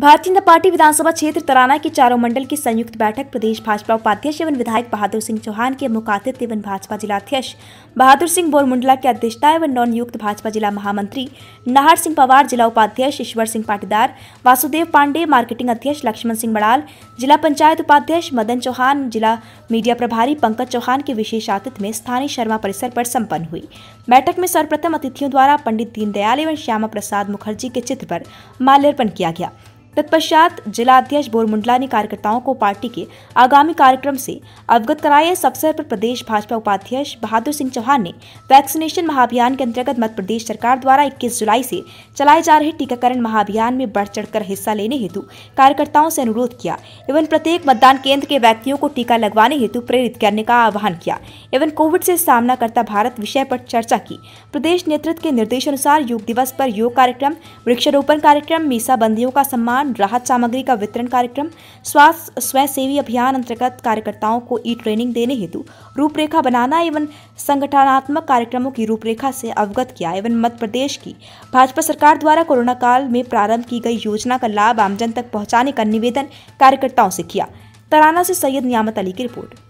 भारतीय जनता पार्टी विधानसभा क्षेत्र तराना के चारों मंडल की संयुक्त बैठक प्रदेश भाजपा उपाध्यक्ष एवं विधायक बहादुर सिंह चौहान के मुखातित्व एवं भाजपा जिलाध्यक्ष बहादुर सिंह बोरमुंडला की अध्यक्षता एवं नियुक्त भाजपा जिला महामंत्री नाहर सिंह पवार जिला उपाध्यक्ष ईश्वर सिंह पाटीदार वासुदेव पांडे मार्केटिंग अध्यक्ष लक्ष्मण सिंह बड़ाल जिला पंचायत उपाध्यक्ष मदन चौहान जिला मीडिया प्रभारी पंकज चौहान के विशेष आतिथ्य में स्थानीय शर्मा परिसर पर सम्पन्न हुई बैठक में सर्वप्रथम अतिथियों द्वारा पंडित दीनदयाल एवं श्यामा प्रसाद मुखर्जी के चित्र पर माल्यार्पण किया गया तत्पश्चात जिलाध्यक्ष बोरमुंडला ने कार्यकर्ताओं को पार्टी के आगामी कार्यक्रम से अवगत कराया इस अवसर पर प्रदेश भाजपा उपाध्यक्ष बहादुर सिंह चौहान ने वैक्सीनेशन महाअभियान के अंतर्गत मध्य प्रदेश सरकार द्वारा इक्कीस जुलाई से चलाए जा रहे टीकाकरण महाअभियान में बढ़ चढ़कर हिस्सा लेने हेतु कार्यकर्ताओं से अनुरोध किया एवं प्रत्येक मतदान केंद्र के व्यक्तियों को टीका लगवाने हेतु प्रेरित करने का आह्वान किया एवं कोविड से सामना करता भारत विषय पर चर्चा की प्रदेश नेतृत्व के निर्देशानुसार योग दिवस पर योग कार्यक्रम वृक्षारोपण कार्यक्रम मीसाबंदियों का सम्मान अभियान राहत सामग्री का वितरण कार्यक्रम स्वास्थ्य स्वयंसेवी अभियान अंतर्गत कार्यकर्ताओं को ई ट्रेनिंग देने हेतु रूपरेखा बनाना एवं संगठनात्मक कार्यक्रमों की रूपरेखा से अवगत किया एवं मध्य प्रदेश की भाजपा सरकार द्वारा कोरोना काल में प्रारंभ की गई योजना का लाभ आमजन तक पहुँचाने का निवेदन कार्यकर्ताओं से किया तराना से सैयद नियामत अली की रिपोर्ट